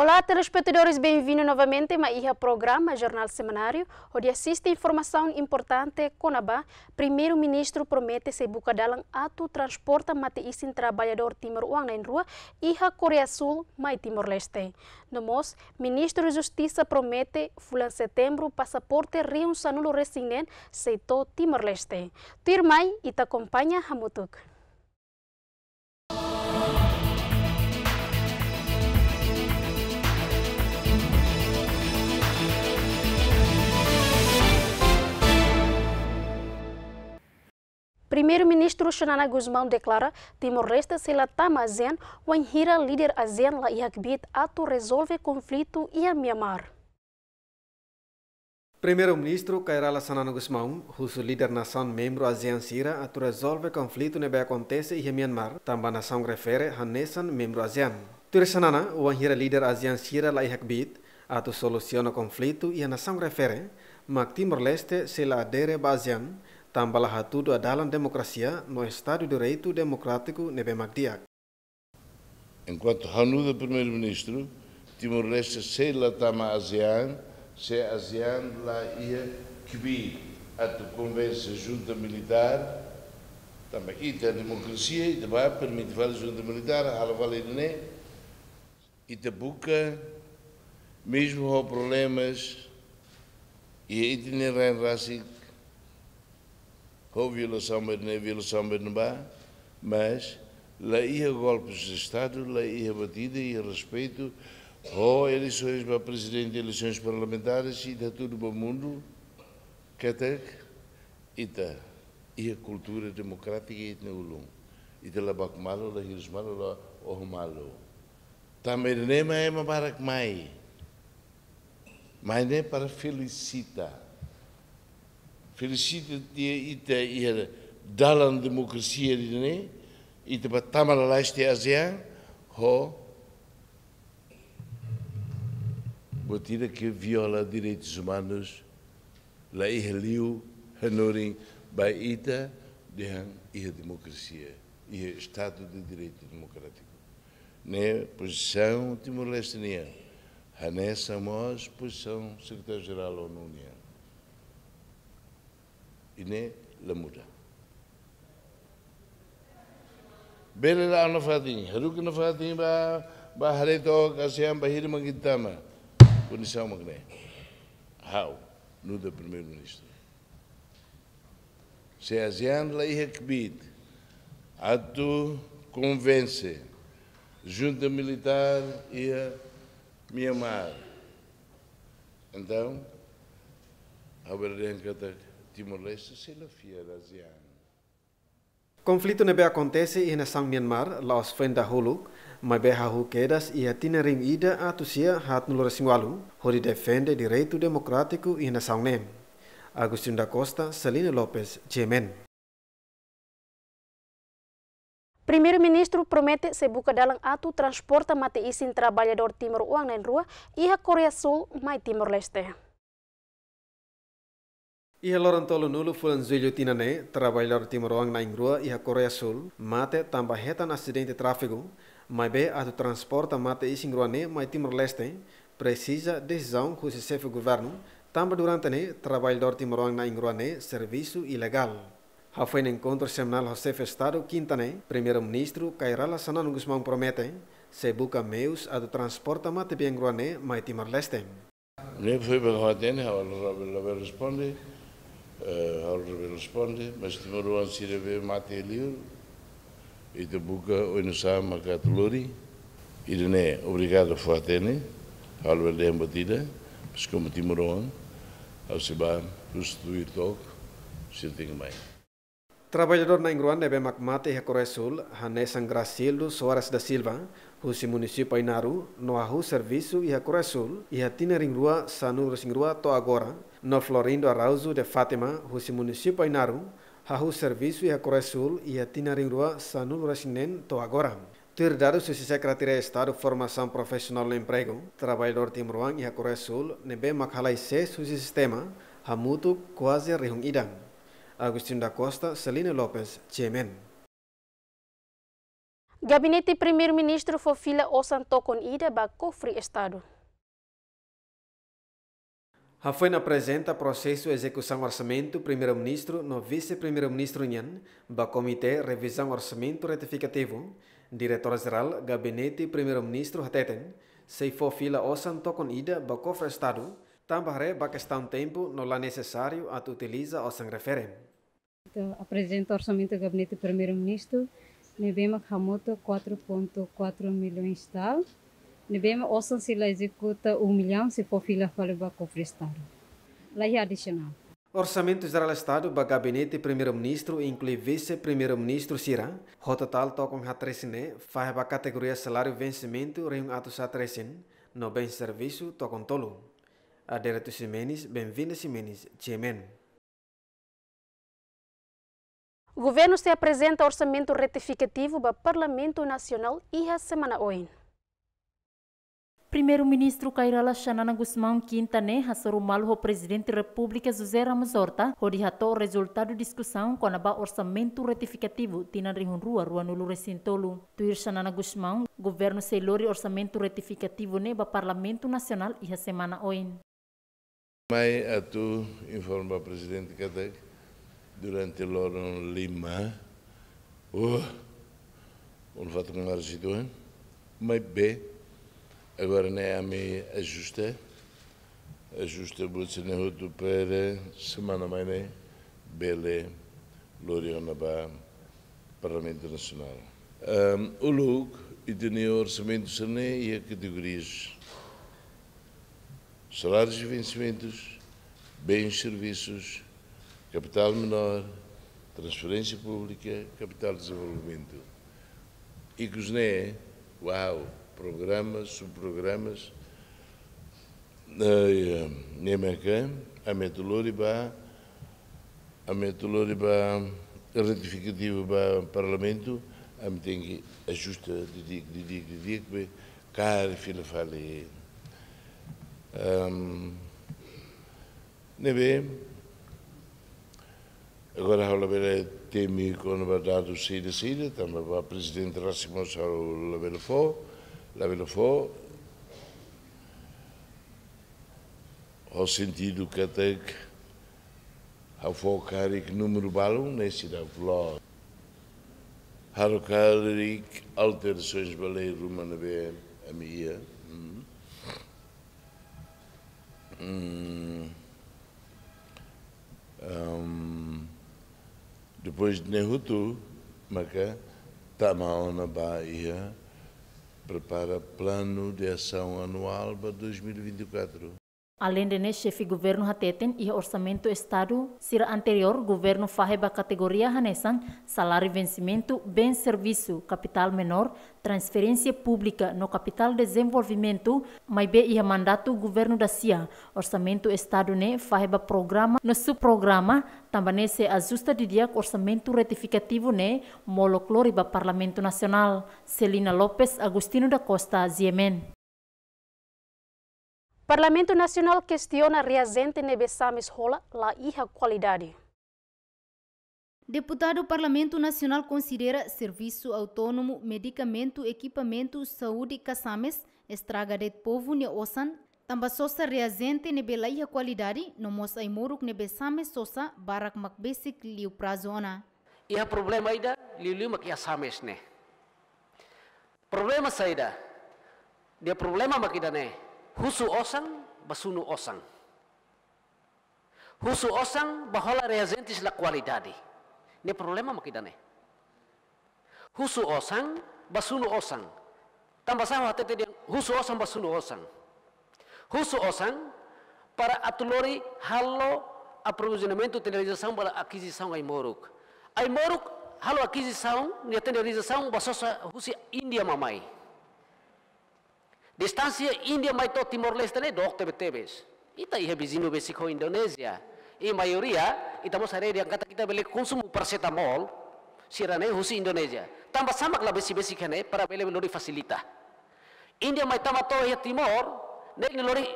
Olá, telespectadores, bem-vindos novamente a mais programa Jornal Semanário, onde assiste informação importante Conabá. Primeiro-ministro promete se buca dalam ato transporta mate isin trabalhador Timor Uang na rua e a Coreia Sul, mai Timor-Leste. No Mos, ministro de Justiça promete, fulan setembro, passaporte Rio sanulo resinen, seito Timor-Leste. Tu irmã e te acompanha, Hamutuk. Primeiro-ministro Xanana Guzmão declara Timor-Leste se latama ASEAN, Wanhira, líder ASEAN la Iakbit, ato resolve conflito e a Myanmar. Primeiro-ministro Kairala Sanana Guzmão, russo líder nação membro ASEAN Sira, ato resolve conflito nebe acontece e a Myanmar, também nação refere Hanesan membro ASEAN. Ture Sanana, Wanhira líder ASEAN Sira la Iakbit, ato soluciona conflito e a nação refere, mas Timor-Leste se la adere ba ASEAN, tambala hatudo adalan democracia no Estado de Direito Democrático Nebemagdiak. Enquanto Hanuda primeiro-ministro, Timor-Leste se lá tama ASEAN, se ASEAN lá ia que a convenção junta militar, também e da democracia, e da permite vale junta militar, hala vale né, e da buca, mesmo com problemas, e a itinerário racismo, ou violação marina, violação marinabá, mas lei a golpes de Estado, lei a batida e a respeito ou eleições para presidente, eleições parlamentares e da tudo o mundo, que Ita, tá. e a cultura democrática é e etneulum. E de labakmalo, la hirsmalo, la ohmalo. Também nem é uma barak mais, Mas nem para felicitar. Felicitem-te Felicit ite iher dalam demokrasi ini ite pertama lalai di ASEAN ho botida que viola direitos humanos la ihliu hanoring by ita dengan ia democracia ia Estado de Direito Democrático. Ne Posição timor-lestiniana. leste Hané Samos, posição secretário-geral da ONU União. הנה למודה. Belela anafadin, haruk anafadin ba ba hare to kasiam bahir mangitama. Punição magne. How? Nu primeiro-ministro. Se ASEAN lei recbid, atu convence junta militar e a Mianmar. Então, a verdade é Catar Timor-Leste c'est l'affaire ASEAN. Konflito nebe acontece ina sang Myanmar, laos fenda Hulu, mai beha hu kedas ia tina ring ida atusia hat nulora singwalu, hori defende direito democrático ina sang nem. Agustin da Costa, Celina Lopes, Jemen. Primeiro-ministro promete se buca dalam atu transporta mate isin trabalhador Timor Uang dan Rua iha Korea Sul mai Timor Leste. Ia loran tolu nulu fulan zuilio tinane, trabalhador timoroang na ingrua a Coreia Sul, mate tamba hetan acidente tráfego, mas a do transporta mate isingruane mai Timor-Leste, precisa decisão com o chefe governo, tamba durante ne, trabalhador timoroang na ingruane, serviço ilegal. A foi no encontro semanal ao chefe Estado Quintane, primeiro-ministro Cairala Sanano Guzmão promete se busca meios a do transporte mate bem gruane, mai Timor-Leste. Nem foi bem responder Uh, eh, Álvaro responde, mas demorou a ir a ver Mate Liu, e de Buca, e Macatuluri, Irene, obrigado a ao Álvaro de Embatida, mas como Timorão, ao Sebam, substituir toque, se tem bem. Trabalhador na Ingruan deve e Coresul, hane sangrasildo Soares da Silva, husi município Inaru, no ahu serviço e Coresul, e a tina Ingrua sanu to agora, no Florindo Arauzo de Fatima, husi município Inaru, ahu serviço e Coresul, e a tina Ingrua sanu Resinen to agora. Tirdado se Secretaria de Estado Formação Profissional no Emprego, Trabalhador Timruan e Coresul, nebe machalai se sistema, hamutu quase rehung idang. Agostinho da Costa, Celina Lopes, Chairman. Gabinete Primeiro-Ministro fofila o Ida ba cofre Estado. A apresenta processo execução orçamento Primeiro-Ministro no Vice-Primeiro-Ministro Nhan ba Comitê Revisão Orçamento Retificativo, Diretor-Geral Gabinete Primeiro-Ministro Hateten, se fofila o Ida ba cofre Estado, tambah re ba questão tempo no lá necessário at utiliza o referem. Então, apresenta o orçamento do gabinete do primeiro-ministro, Nebema Kamoto 4.4 milhões de tal. Nebema osan sila executa 1 milhão se for fila falba cofre estado. Lá adicional. Orçamento Geral Estado para Gabinete Primeiro-Ministro inclui Vice-Primeiro-Ministro Sira, o total Rotatal Tokong hatresiné faz para categoria Salário Vencimento Reino Atos Hatresin, no Bem Serviço Tokong Tolo. Adereto Simenes, bem-vindo Simenes, Tiemen. O governo se apresenta orçamento retificativo para o Parlamento Nacional e a semana hoje. Primeiro-ministro Kairala Shanana Guzmão Quintane né, ser o presidente da República José Ramos Horta, o resultado discussão com o orçamento retificativo tina rihun rua no recintolo. Tuir Shanana Guzmão, governo selori orçamento retificativo ba né, Parlamento Nacional e a semana hoje. Mai tu informa presidente Kadek durante oh, eh? eh? eh? lorong lima, ehm, o un va tornar a Gidoa, mai bé, agora anem a ajusta, ajusta Bolsonaro para semana mai ne, bele na ba Parlamento Nacional. Um, o look e tinha orçamento sene e a categorias salários e vencimentos, bens e serviços, capital menor, transferência pública, capital de desenvolvimento. ICOSNE, uau, programas, subprogramas, Nemacan, eh, eh, Ametuloriba, Ametuloriba, retificativo para o Parlamento, a mim tem que ajusta de dia, de dia, de dia, que cara fila fale. Um, Nebe, Agora ao Labeira temi me badado sida sida, tamba então, ba presidente Rasimos ao é Labeira fo, Labeira fo, ao sentido que até que ao focarik número balão nesse da flor. Harokarik alterações balei rumana bem a minha. Hum. Hum. hum. Depois de Nehutu, Maca, Tamão, na prepara plano de ação anual para 2024. Além de chefe governo hateten e orçamento estado, sira anterior governo farreba categoria hanesan, salário vencimento, bem serviço, capital menor, transferência pública no capital desenvolvimento, mas be o mandato governo da CIA, orçamento estado ne farreba programa, no subprograma, também se ajusta de dia orçamento retificativo ne molocloriba parlamento nacional. Celina Lopes, Agustino da Costa, Ziemen. Parlamento Nacional questiona reagente Nebessam Escola la hija qualidade. Deputado Parlamento Nacional considera serviço autônomo, medicamento, equipamento, saúde, casames estraga de povo ne osan, Tamba sosa reazente nebe laia qualidade, no mosa imuruk nebe same sosa barak makbesik liu prazona. Ia problema ida liu liu makia sames ne. Problema saida, dia problema ida ne. husu osang basunu osang husu osang bahola reazentis la kualidade ne problema makidane husu osang basunu osang tambah sama tete dia husu osang basunu osang husu osang para atulori halo aprovisionamento terrealização para aquisição ai moruk ai moruk halo aquisição ne saung basosa husi india mamai distansia India mai to Timor Leste ne dokte betebes. ita ihe bizinu besiko Indonesia i mayoria ita mo sare dia kata kita beli konsum paracetamol sirane husi Indonesia tambah samak la besi besi kene para beli melori fasilita India mai tama to ya Timor ne lori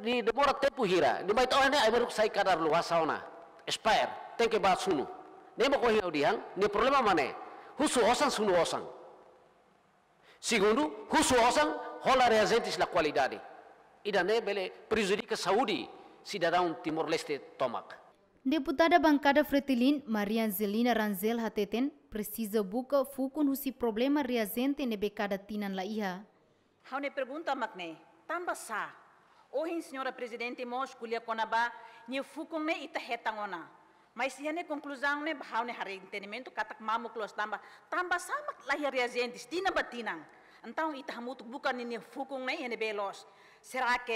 di debora tepu hira Di mai to ne ai meruk sai kadar luasauna expire tengke ba sunu ne mo ko diang ne problema mane husu osan sunu osan. Segundo, husu osang rola reagentes la qualidade ida nebele prejudica saúde cidadão Timor-Leste tomac. Deputada bancada Fretilin, Maria Angelina Ranzel Hateten, precisa buka fucun husi problema reagente nebe cada tinan la iha. ne pergunta makne, tamba sa, ohin senhora presidente mos kulia konaba, nye fucun ne ita hetangona. Mas ane ne conclusão ne hara hari entendimento katak mamu klos tamba, tamba sa mak lahir reagentes, tina batinang. Então, está buka ni ni fukung nem ni belos. Será que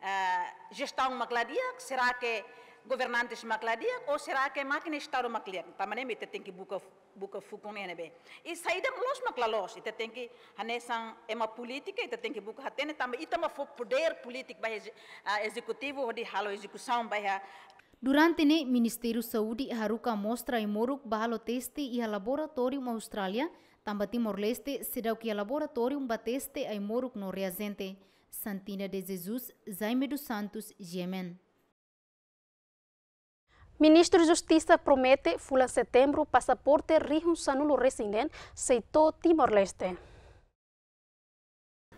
eh, gestão macladia? Será que governantes macladia? Ou será que máquina estado macladia? Também me tem que buka fukung nei ni be. E saída los maclalos. Ita tem que hanesan é uma política. Ita tem que buca hatene também. ita ma for poder político vai executivo ou de halo execução vai Durante ne Ministério Saúde haruka mostra e moruk bahalo testi e laboratório Australia, Tamba Timor-Leste será o que o laboratório bateste a Imoruk no reazente. Santina de Jesus, Jaime dos Santos, Yemen. Ministro de Justiça promete, fula setembro, passaporte rijun sanulo residente, seito Timor-Leste.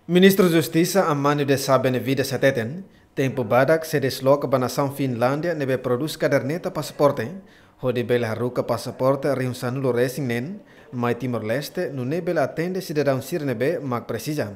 Ministro de Justiça Amânio de Sá Benevida Seteten, tempo badak se desloca para nação Finlândia neve produz caderneta passaporte, hodi bela ruca passaporte rijun sanulo residente, mas Timor-Leste no ne bela atende se de sirne bem mais precisa.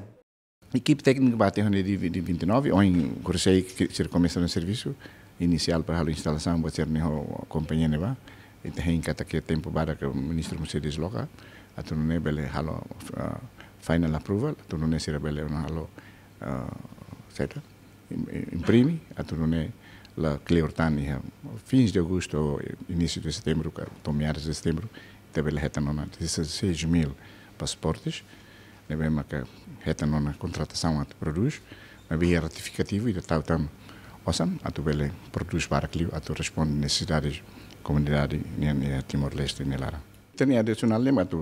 Equipe técnica bate de, de 29, ou em Cursei que se começa no serviço inicial para a instalação, vai ser a companhia neva. E tem que ter tempo para que o ministro se desloca. A tu não é bela halo uh, final approval, a tu não é ser um halo certo? Imprime, a tu não é la cleortani fins de agosto, início de setembro, tomeares de setembro, tebe retanona, esses 6 mil passaportes, tebe uma que retanona contratação a tu produz, mas via ratificativo e de tal tam, osam, a tu produz para que a tu responde necessidades comunidade em Timor-Leste e Nelara. Tem adicional lema tu,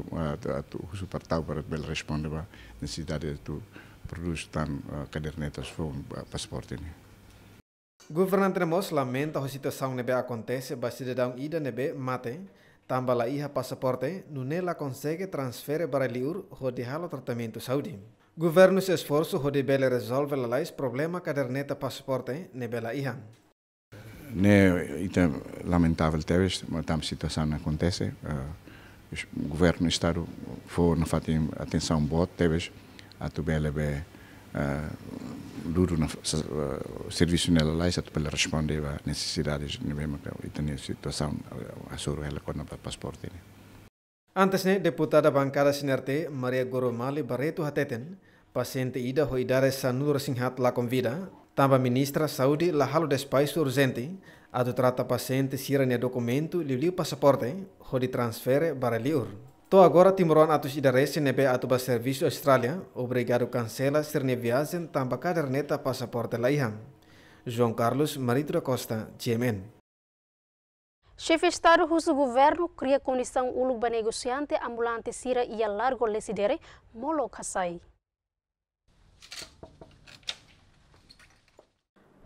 tu super tau para bele responde para necessidade tu produz tam cadernetas fom passaporte Governante Ramos lamenta a situação nebe acontece, ba cidadão ida nebe mate, Tambala iha passaporte, pasaporte, Nunela consegue transferir para liur ho o tratamento O Governo se esforço ho de bele resolve la lais problema caderneta passaporte ne bela iha. Ne é lamentável teves, mas tam situação eh, não acontece. Uh, o governo do estado foi na fatim atenção boa teves a tu bele be luru ah, uh, ah, serviço nela lá isso para responder a necessidades mesmo que a situação a soro ela quando para passaporte né? antes né deputada bancada sinerte Maria Goromali Barreto hateten paciente ida hoidare sanur singhat la convida tamba ministra saúde la halo despais urgente adu trata paciente sirane documento liu passaporte hodi transfere para liur Tô agora Timorón atos idarece nebe atuba serviço Austrália, obrigado cancela serne tampa tamba caderneta passaporte laiham. João Carlos Marito da Costa, GMN. Chefe de Estado russo governo cria condição ulu ba negociante ambulante sira e a largo lesidere molo kasai.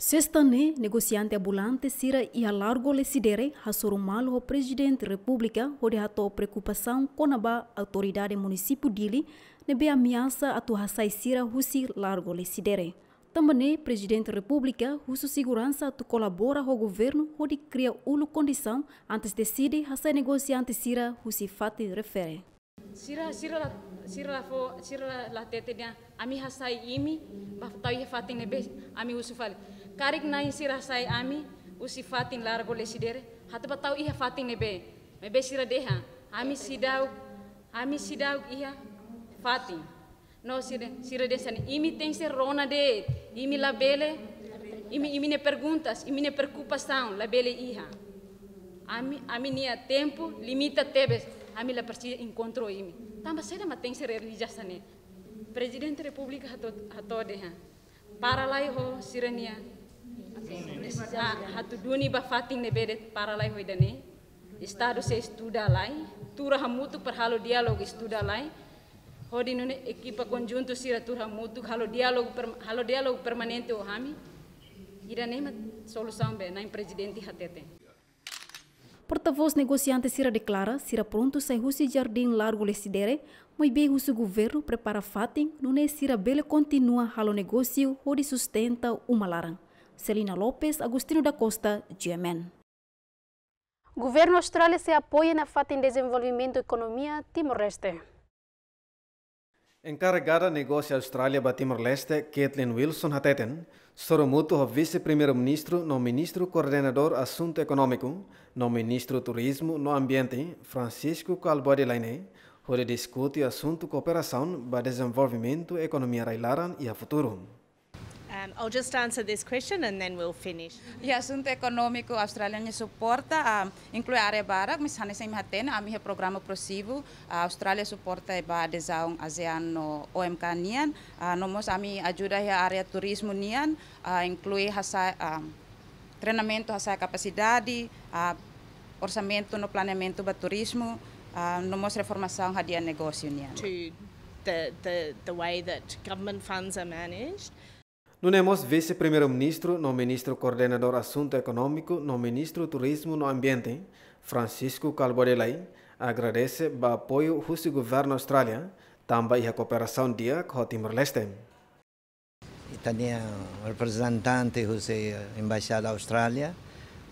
Sexta-ne, negociante ambulante sira a largo sidere hasoro o presidente república o de hato preocupação com a autoridade município dili nebe ameaça a hasai sira husi largo sidere. Também presidente república husu segurança tu colabora o governo o de cria ulu condição antes decide hasai negociante sira husi fati refere. Sira, sira, sira fo, sira la tete dia, ami hasai imi, bafatau ia fati nebe, ami husu fali. Karik na sira sai ami, usi fatin largo le sidere, hatu batau iha fatin nebe, mebe sira deha, ami sidau, ami sidau iha fatin. No sira sira desa imi tem ser rona de, imi labele, imi imi ne perguntas, imi ne preocupação, labele iha. Ami ami nia tempo limita tebes, ami la persi encontro imi. Tamba sera matem ser religiosa ne. Presidente da República a hatou Para lá eu sirania ah, hatuduni ba fatin ne beret para lai o estado se estuda lai tura hamutu per halo diálogo estuda lai hodi nune equipa conjunto sira tura hamutu halo diálogo per halo diálogo permanente o hami irane mat solução be na presidente hatete Porta-voz negociante Sira declara Sira pronto sai Rusi Jardim Largo Lesidere, mas bem o governo prepara fatin, nune Sira Bele continua halo negócio, onde sustenta uma laranja. Celina Lopes, Agostino da Costa, GMN. governo Austrália se apoia na FATA em desenvolvimento da economia Timor-Leste. Encarregada negócio Austrália para Timor-Leste, Caitlin Wilson Hateten, Soromuto o vice-primeiro-ministro, no ministro coordenador assunto econômico, no ministro turismo no ambiente, Francisco de Lainé, onde discute assunto cooperação para desenvolvimento economia railaran e a futuro. Um, I'll just answer this question and then we'll finish. Yes, sunt econômico australiano suporta um, inclui are bara mi sane sem haten a mi programa prosivo a uh, Austrália suporta e ba desaun ASEAN no OMK nian a uh, nomos ami ajuda ya área turismo nian a uh, inclui hasa um, treinamento hasa capacidade a orçamento no planeamento ba turismo nomos reformação hadia negócio nian. To the, the, the way that government funds are managed Nunemos, vice-primeiro-ministro, no ministro coordenador assunto econômico, no ministro turismo no ambiente, Francisco Calbodelay, agradece o apoio do governo Austrália, também a cooperação dia com o Timor-Leste. Também representante da Embaixada Austrália,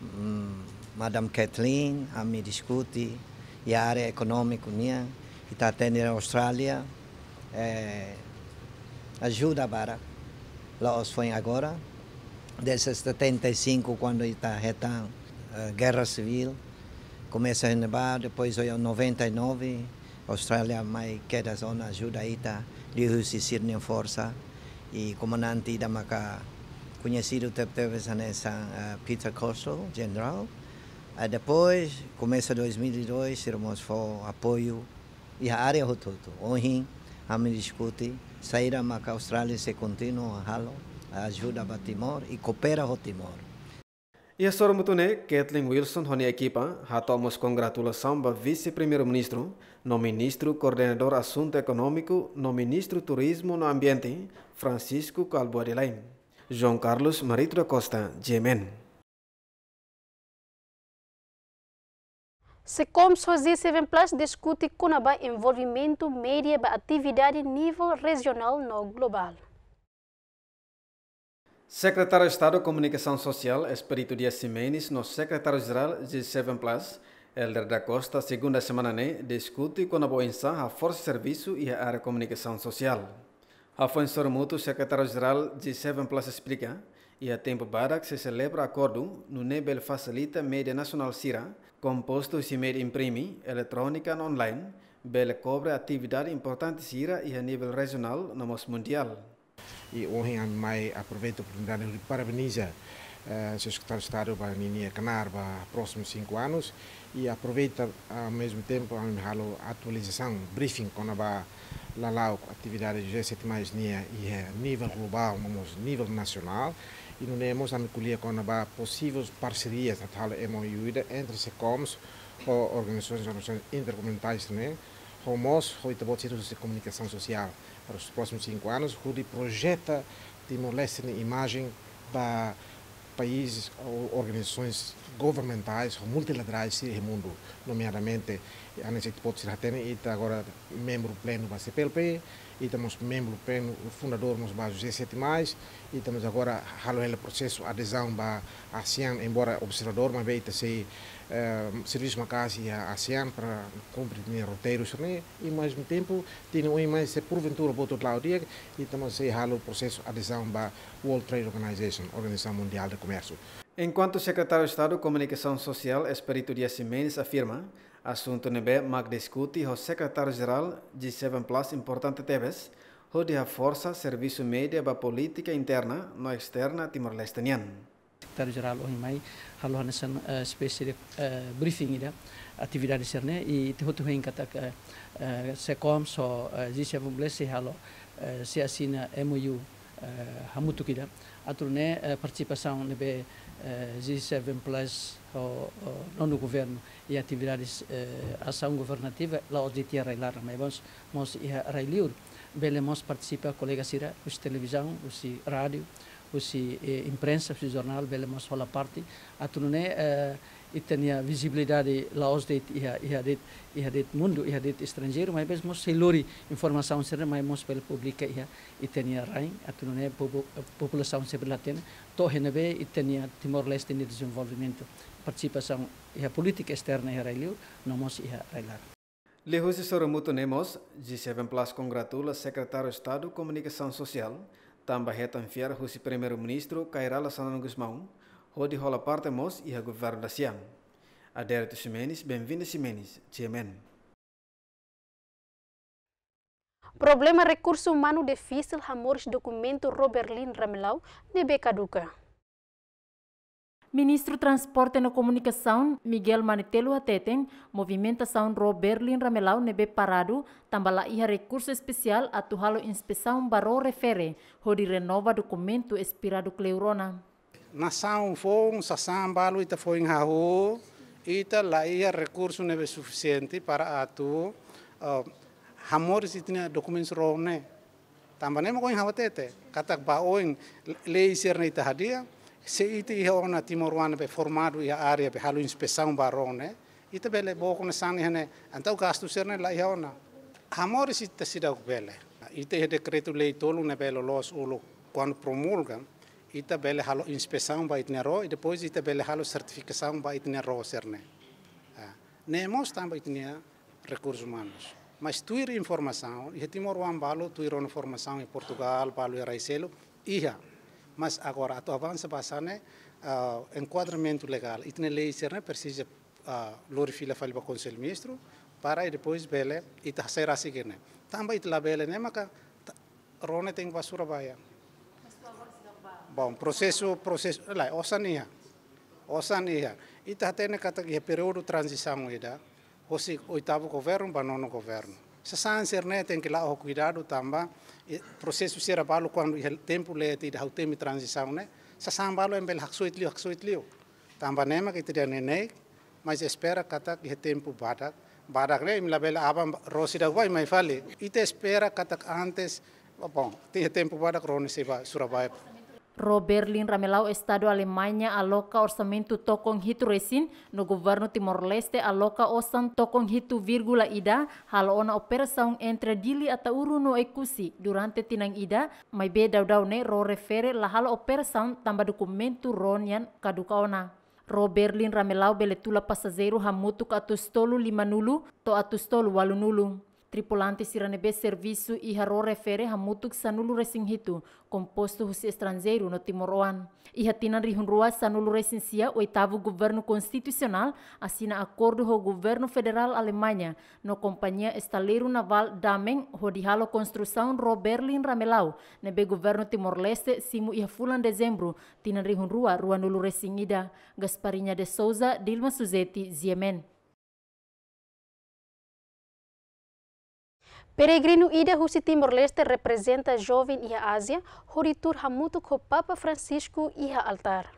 mm, Madame Kathleen, a me discute e a área econômica minha, que está atendendo a Austrália, é, eh, ajuda para Laos foi agora, desde 75, quando está retão, a eh, guerra civil, começa a renovar, depois em 99, a Austrália mais queda zona ajuda tá, de Rússia e resistir em força, e comandante da Maca, conhecido teve nessa eh, Peter Costello, general, depois, começa 2002, tiramos apoio e a área rototo, honrim, हम इसको sair a Austrália se continua ralo, ajuda a Timor e coopera o Timor. E a senhora Mutune, né, Kathleen Wilson, a equipa, hatamos congratulação ba vice-primeiro-ministro, no ministro coordenador assunto econômico, no ministro turismo no ambiente, Francisco Calvo João Carlos Marito da Costa, Gemen. Se Secom 7 Plus discute o envolvimento média da atividade nível regional no global. Secretário de Estado de Comunicação Social, Espírito Dias Simenes, no secretário-geral de 7 Plus, Helder da Costa, segunda semana, né, discute com a Boença a Força de Serviço e a área de Comunicação Social. Afonso Muto, secretário-geral de 7 Plus, explica e a tempo para que se celebra acordo no nível facilita média nacional CIRA, composto simer imprimi, eletrônica online, bela cobre atividade importante sira e a nível regional no nosso mundial. E hoje a mai aproveito a oportunidade de parabenizar o eh, secretário de Estado para a Ninia Canar para os próximos cinco anos e aproveita ao mesmo tempo a atualização, briefing quando a Lalau, atividade de G7 mais NIA e nível global, no nível nacional e nós temos a colher com possíveis parcerias, a tal MOU entre SECOMs, ou organizações, organizações intercomunitárias também, Romos, oito botiros de comunicação social. Para os próximos cinco anos, Rudi projeta de molestar a imagem para países ou organizações governamentais ou multilaterais do mundo, nomeadamente a Anisete Potsi Ratene, e agora membro pleno da CPLP, e estamos membro pleno fundador nos bairros G7+, mais, e estamos agora halo o processo adesão para a ASEAN, embora observador, mas veio ter uh, serviço uma casa a ASEAN para cumprir o roteiro, e ao mesmo tempo tem um mais se porventura para outro lado, e estamos a o processo adesão para World Trade Organization, Organização Mundial de Comércio. Enquanto o secretário de Estado de Comunicação Social, Espírito Dias Mendes afirma, assunto nebe mag discute o secretário-geral de Seven Plus importante teves, o de força serviço média para política interna no externa timor-lestenian. Secretário-geral hoje mais, halo hanesan eh, espécie de eh, briefing ida né? atividade serne né? e te hotu que tá, eh, se com só ji seven plus halo se assina MU hamutu kida aturne participação nebe eh, G7 Plus ao, ao governo e atividades eh, ação governativa lá os de tierra e mas vamos nós e a railiur bele nós participa colega Cira, os televisão os rádio os eh, imprensa os jornal bem nós fala parte a tudo itania visibilidade laos det ia ia det mundo ia det estrangeiro mas mesmo se lori informação ser mais mos pelo público ia itania rain atune população se latina, to e itania timor leste de desenvolvimento participação a política externa ia railio nomos ia railar Lehusi Soromuto Nemos, G7 Plus congratula Secretário de Estado Comunicação Social, tambah hetan fiar Primeiro-Ministro Kairala Sanano Gusmão, hodi hola parte mos e a governo da Siam. Aderto Simenes, bem-vindo Simenes, Tiemen. Problema recurso humano difícil hamores documento Roberlin Ramelau, nebe caduca. Ministro Transporte e Comunicação Miguel Manitelo Ateten, movimentação Roberlin Ramelau nebe parado, tambala iha recurso especial atuhalo inspeção baro refere, hodi renova documento expirado cleurona. nação fong um balu ita foing hahu, ita laia ia recurso neve suficiente para atu eh, hamor se tinha rone romne. mo koin hau hawatete, katak ba oin ser ne ita hadia, se ita iha ona timor wana be formado iha aria be halu inspeção barone, ita bele boko na sani hane, antau gastu ser na lá ona. Hamor ita sidau bele. Nah, ita é decreto lei tolo na belo los ulo quando promulgam itabele halo inspeção bait nero e depois itabele halo certificação bait né cerne ah, nemos também tinha recursos humanos mas tuir informação e timor wan balo tuir informação em Portugal balo e raicelo ia mas agora a avança para né? uh, enquadramento legal e lei lei né precisa uh, ah, lorifila falba conselho ministro para e depois bele e tá a seguir né também itla bele né maka rone tem basura baia ah. Bom, processo, processo, lá, osania, osania. osan ia. E tá tendo que ter período de transição ida, da, se oitavo governo para nono governo. Se sanser né tem que lá o cuidado também, processo será balo quando o tempo lhe tem o tempo de transição né. Se san balo em bel haksuit liu, haksuit liu. Também nema é que teria nenek, mas espera kata que o tempo badak, badak né, me labela aba rosida vai mais vale. E te espera kata antes, bom, tem tempo para badak ronisiba Surabaya. Ro Berlin ramelau Estado Alemanya aloka orçamento tokong hito resin no governo Timor-Leste aloka osan tokong hito virgula ida hal ona operação entre dili atauru no ekusi durante tinang ida mai be ne ro refere la hal operação tamba dokumentu ronian kaduka ona. Ro Berlin ramelau beletula passageiro hamutuk atus tolu lima nulu to atustolu walunulu. Tripulante siranebe serviço e haro refere hamutuk sanulu resin hitu, composto russo estrangeiro no Timor-Oan. E hatinan rihunrua sanulu resinsia oitavo governo constitucional assina acordo com o governo federal Alemanha no companhia estaleiro naval Damen rodihalo construção Roberlin Ramelau, nebe governo Timor-Leste simu e fulan dezembro, tinan rihunrua ruanulu resinida. Gasparinha de Souza, Dilma Suzeti Ziemen. Peregrino Ida Rusi Timor-Leste representa jovem e a Ásia, horitur Hamuto com o Papa Francisco e a altar.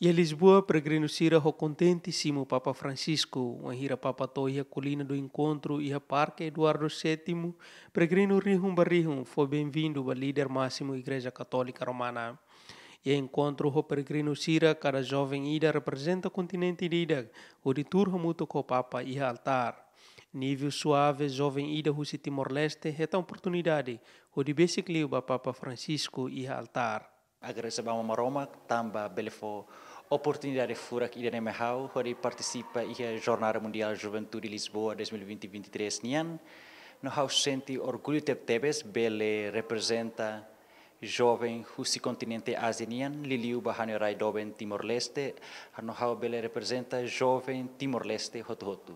E Lisboa, Peregrino Cira, o contentíssimo Papa Francisco, o hira Papa Toia, colina do encontro e a Parque Eduardo VII, Peregrino Rihum Barrihum foi bem-vindo ao líder máximo Igreja Católica Romana e encontro o peregrino Sira, cada jovem ida representa o continente de ida, o de turma muito com papa e altar. Nível suave, jovem ida Rússia Timor-Leste, reta oportunidade, o de bicicleta Papa Francisco e altar. Agradeço a Roma, tamba belefo oportunidade fura que nem mehau, onde participa a Jornada Mundial Juventude Lisboa 2020-2023 nian. Nós senti orgulho de tebes, bele representa jovem husi continente asianian liliu bahanerai doben Timor-Leste, anohau bele representa jovem Timor-Leste hotu-hotu.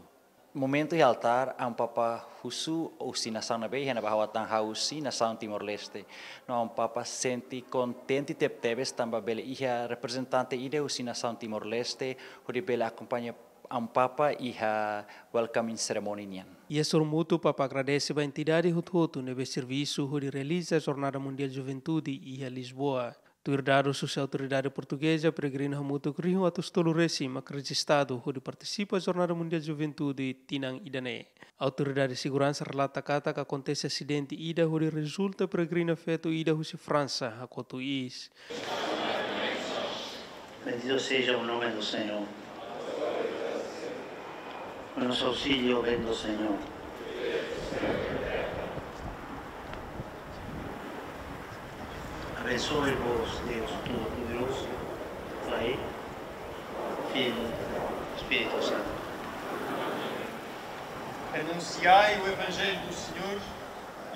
Momento e altar am papa husu usi nação na bei hena bahau atan hausi nação Timor-Leste. No am papa senti contente tep tebes tamba bele iha representante ide usi nação Timor-Leste, hori bele acompanha ang Papa iha welcoming ceremony nian. Iesur mutu Papa agradece hutu entidade nebe servisu serviço di realiza a Jornada Mundial juventudi iha Lisboa. tuir herdado social autoridade portuguesa peregrina mutu kriho atus tolu resi macregistado di participa Jornada Mundial juventudi tinang idane. Autoridade segurança relata kata ka kontese acidente ida di resulta peregrina feto ida husi França kotu is. Bendito seja o nome do Senhor. nos auxilio, do Señor. Abençoe vos, Deus Todo-Poderoso, Pai, Filho, Espírito Santo. Anunciai o Evangelho do Senhor,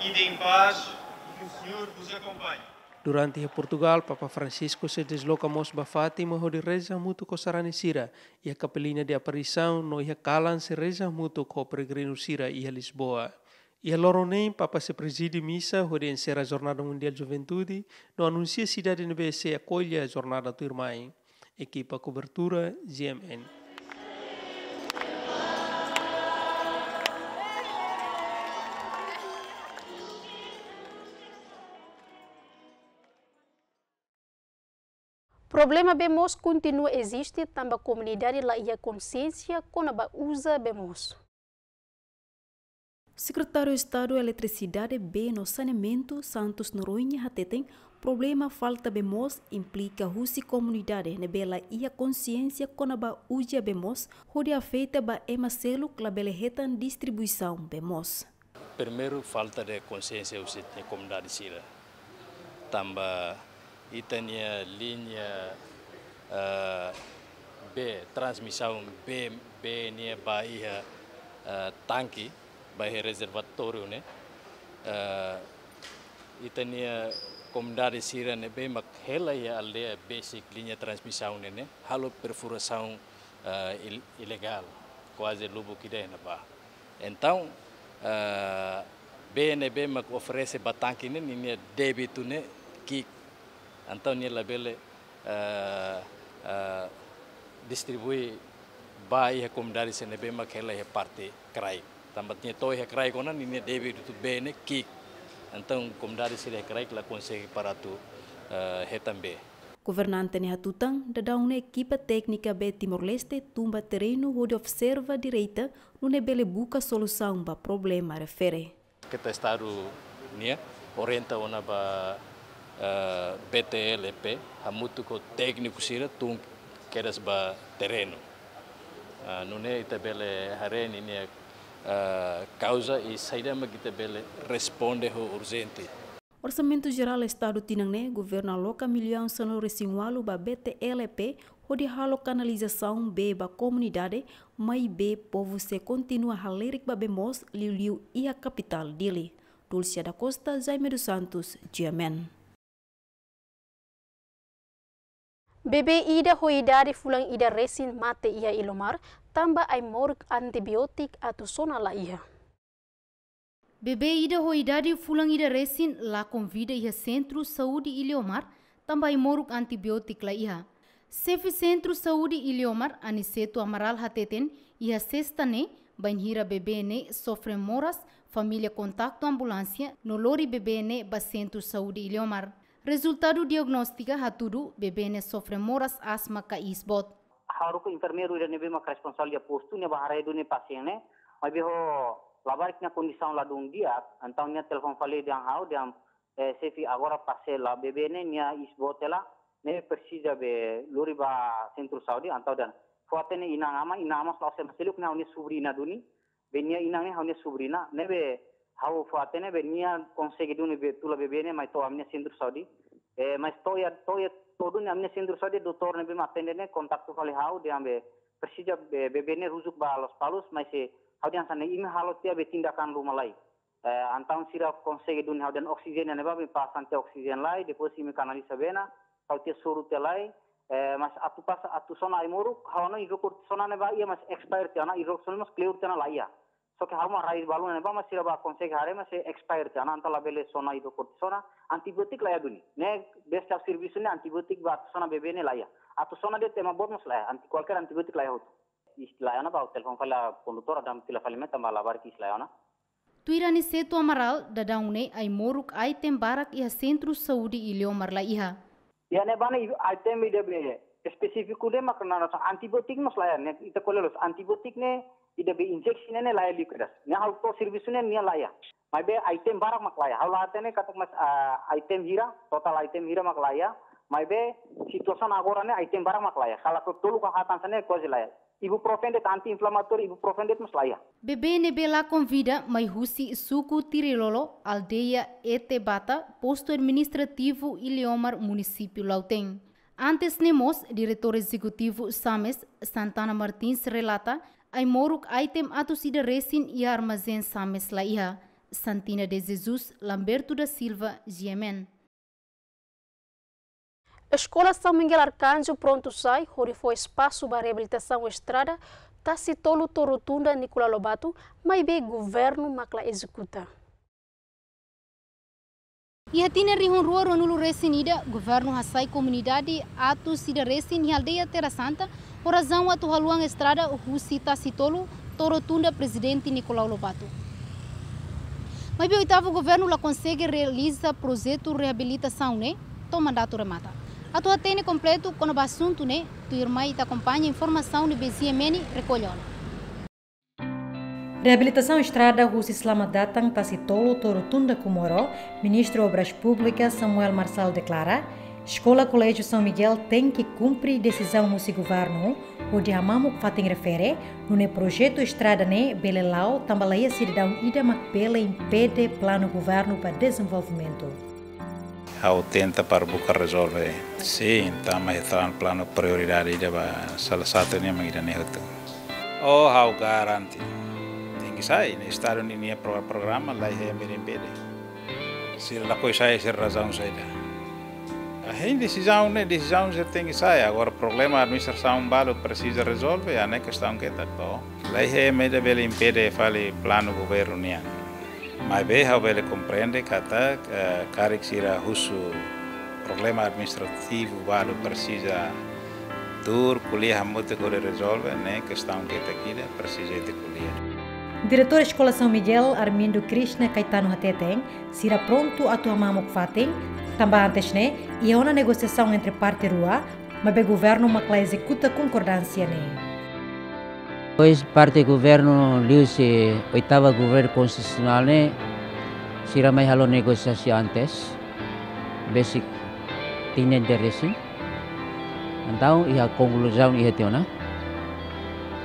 ide em paz e que o Senhor vos acompanhe. Durante a Portugal, Papa Francisco se desloca Mosba Fátima, onde reza muito com Sarane Sira, e a Capelinha de Aparição, no Calan, se reza muito com o Peregrino Sira e a Lisboa. E a Loronem, Papa se preside missa, onde encerra a Jornada Mundial de Juventude, no anuncia a cidade de NBC acolhe a Jornada Tua Irmã. Equipa Cobertura, GMN. problema bemos continua existe também a comunidade lá e a consciência quando ba usa bemos Secretário de Estado de Eletricidade B no Saneamento Santos Noronha tem problema falta bemos implica rusi comunidade na né, bela e a consciência quando ba uja bemos rodia feita ba emacelo clabele retan distribuição bemos Primeiro falta de consciência na comunidade sira Também itania linia eh, B transmission B B nia baia uh, eh, tanque baia reservatório né uh, eh, itania comunidade sira ne be mak hela ia basic linha transmission ne halo perfuração uh, ilegal quasi lubo que na ba então BNB mak oferece batanque ne nia tu ne kik Antônio Labelle uh, uh, distribui bai he komdari sene be makela he é parte krai tambat ni toy he krai kona deve devi tu bene né, ki então komdari sire krai la consegue para tu uh, he tambe Tutan, Nehatutang dá uma equipa técnica de Timor-Leste tumba terreno onde observa a direita onde bele busca solução para o problema refere. Que está estado né orienta ona para uh, ah, BTLP, hamutuko técnico sira tung queres ba terreno. Uh, é itabele hareni ne ah, causa e saída magitabele responde ho urgente. Orçamento Geral Estado Tinangne, governo aloca milhão sano recingualo ba BTLP, onde halo canalização B ba comunidade, mai B povo se continua haleric ba bemos liu liu a capital dele. Dulcia da Costa, Jaime dos Santos, Diamen. Bebe ida hoidari fulang ida resin mate ia ilomar, tambah ai morg antibiotik atau la ia. Bebe ida hoidari fulang ida resin la convida ia sentru saudi Ilomar, tambah ai morg antibiotik la ia. Sefi sentru Saudi Ilomar aniseto amaral hateten ia sexta-ne banhira bebene sofre moras família contacto ambulância nolori lori bebene ba sentru saudi Ilomar. Resultado diagnóstica hatudu bebene sofre moras asma ka isbot. Haru ko enfermeiro irene bema ka responsable postu ne bahare edu ne pasiene, Ma beho labarik na kondisaun la dung dia, antau nya telepon fale diang hau diang eh, sefi agora pasela bebene nya isbotela ne persija be ba centro saudi antau dan fuatene inangama inangama selasa seluk na uni subrina duni, benya inange haune subrina nebe هاو duni be كونسيجدون بتولا ببيني ما تو امني سندر سعودي ما تو يا تو يا تودون امني سندر سعودي دكتور be ما تندني e, ya, ya, kontaktu kali hau de ambe persija be bene ruzuk ba los palus mai se hau de sana imi halot ya tindakan rumalai eh, antau sira konsegi duni hau dan oksigen yang babi pasan te oksigen lai posi me kanalisa bena hau te suru te lai eh, mas atu pas atu sona imuruk hau no irok sona ne ba ia mas expire te ana irok sona mas kleur te na laia soke haruma rai baluna ba masira ba konse hare mase expire jana antala bele sona ido korte sona antibiotik laya duni ne best of service ne antibiotik ba sona bebe ne laya atu sona de tema bonus laya anti qualquer antibiotik laya hotu islaya na ba telefon fala condutora dam tila fala meta mala bar ki islaya na tuirani setu amaral dadaune ai moruk ai tem barak ia centro saúde ilio marla iha Ya ne bana ai tem ide be specific kude makrana antibiotik maslaya ne ita kolelo antibiotik ne ida be injeksi nene laya liquidas nia hau to servisu nene nia laya mai be item barang mak laya Hau laya tene katuk mas ah, item hira total item hira mak laya mai be situasan agora item barang mak laya kalau ko tolu ka hatan sane ko laya ibu det anti inflammatori ibuprofen det mas laya nebe la convida mai husi suku tirilolo aldeia bata posto administrativo iliomar município lauteng. Antes Nemos, diretor executivo SAMES, Santana Martins, relata ai moruk item ato sida resin e armazém sames la iha. Santina de Jesus Lamberto da Silva, Giemen. A Escola São Miguel Arcanjo Pronto Sai, onde foi espaço para reabilitação estrada, Tacitolo Torotunda Nicola Lobato, mas bem governo macla executa. E a tina ruar rua ronulu resinida, governo sai comunidade, ato sida resin e aldeia Terra Santa, Porazão atualuan estrada Rússia Tacitolo, Torotunda presidente Nicolau Lobato. Mas o oitavo governo lá consegue realizar projeto de reabilitação, né? Então mandato remata. A tua tene completo com o assunto, né? Tua irmã te acompanha informação de BCMN recolhendo. Reabilitação Estrada Russo Islamadatan Tacitolo Torotunda Comoró, ministro Obras Públicas Samuel Marçal declara Escola Colégio São Miguel tem que cumprir decisão do governo, onde que fatem refere, no projeto Estrada né, Belelau, tambaleia cidadão Ida Macbela impede plano governo para desenvolvimento. Ao tenta para buscar resolver. Sim, mais está um plano prioridade nem a e nem outro. Oh, ao garante. Tem que sair, né? estar no é programa, lá é impede. Se ela coisa é razão, sai daí. A indecisão é decisão que tem que sair. Agora, o problema a administração Balo precisa resolver é a questão que está lá. é meio bem impede fale plano governo nian. Mas bem, o bem compreende que até cara que será o problema administrativo Balo precisa dur colher muito que resolver, né? Questão que está aqui, né, precisa de colher. Diretor Escola São Miguel Armindo Krishna Caetano Hateteng, será pronto a tua mamok fatem, Tambahanteshne ne, ia uma negociação entre parte rua, mas o governo mas que executa concordância ne. Pois parte do governo liu-se oitava governo constitucional ne, se ramai halo negociasi antes, basic tinha interesse. Então, ia e conclusão ia tiona.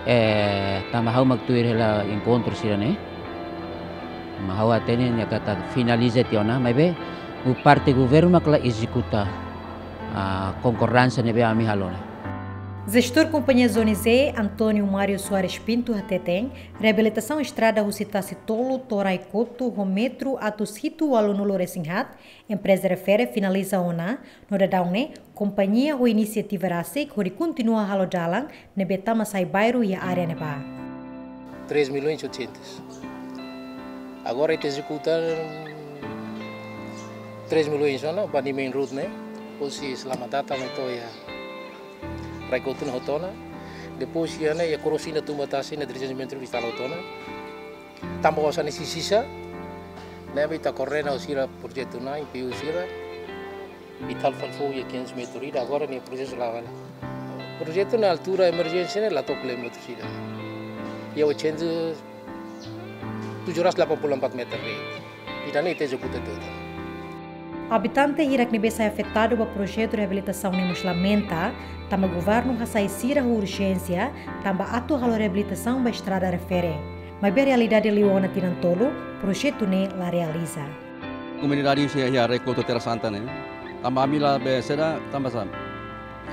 Eh, tamahau magtuir hela encontro sirane. Mahau atene nya kata finalize tiona, mas o parte governo que executa a concorrência nebe a mihalona. Gestor Companhia Zone Z, Antônio Mário Soares Pinto, tem reabilitação estrada Rusitasi Tolo, Toraikoto, Rometro, Atusito, Aluno Loresinhat, empresa refere finaliza ona, no redaune, companhia ou iniciativa rasik, que continua halo jalan, nebe sai bairro e a área neba. 3 milhões e 800. Agora é está executando 13 milio inshallah bani main road ne osi selamat datang itu ya raikotun hotona depois ya ne ya korosina tumbatasi ne 13 milio istana hotona tambo kosan isi sisa ne bita correna osira projeto na impi osira vital falfou ya 15 metro ida agora ne processo lavala projeto na altura emergência ne la tople metro sida ya 80 784 meter. Tidak nih tejo kutu itu. Habitante nebe é afetado ba projeto de reabilitação em lamenta, tamba governo sai sira urgência, tamba halo reabilitação ba estrada refere. Ma be realidade Leona Tinantolo, projeto ne la realiza. Comunidade isso ia a Recoto Terra Santa, ne. Tamba mila sera tamba sam.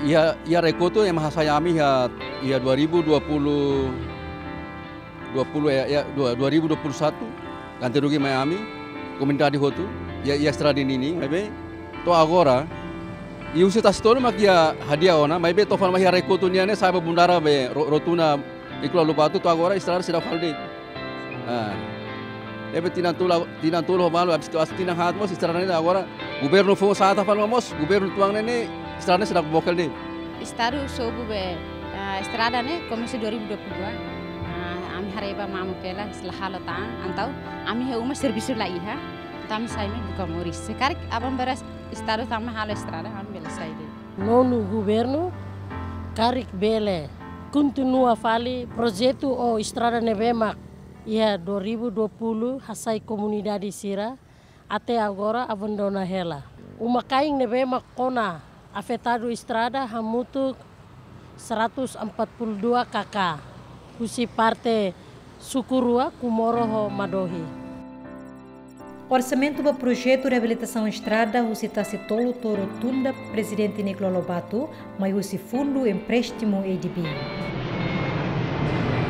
Ia, ia Recoto yang mahasayami ia, ia 2020 20 ya, ya 2021 ganti rugi Miami komentar di hotu ya ya stradinini maybe to agora iusi tas tolu mak ya hadiah ona maybe to fal mahia rekutunya ne sahabat bundara be rotuna ikula lupa tu to agora istirahat sida falde ah ebe tinan tula tinan malu abis kelas tinan hatmos istirahat ne agora gubernu fo saata fal mamos gubernu tuang ya, ne istirahat ne sida bokel de istaru so be istrada ne komisi 2022 ami hareba mamu mau selahala taan antau ami heuma servisu la ha tam saymi buka moris sekar abang beres istado tam hal estrada ham bela sayde nonu governo karik bele continua fali projetu o estrada nebemak ia 2020 hasai comunidade sira ate agora abandona hela uma kain nebemak kona afetado estrada hamutu 142 kakak kusi parte Sukurua Kumoroho Madohi. Orçamento do projeto de Reabilitação Estrada, o Citacitolo Torotunda, presidente Nicolau Lobato, mas o fundo empréstimo EDB.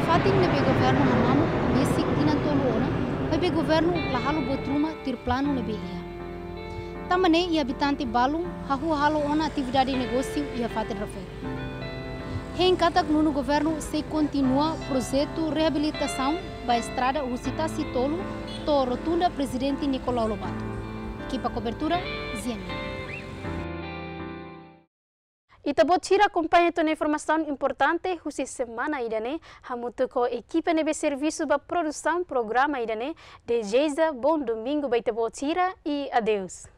Fatin nabi governo hamam, mesik tina toluona, o governo lahalo botruma tir plano nabi ia. Tamane ia habitante balum, rua halo ona atividade negócio a fatin rafael. Em Reencantagno no governo se continua o projeto de reabilitação da estrada Ucita Citolo, to rotunda presidente Nicolau Lobato. Equipa cobertura, CNN. Itabotira acompanha toda informação importante hoje semana idane, hamuto com equipe de serviço para produção programa idane. Deseja bom domingo para Itabotira e adeus.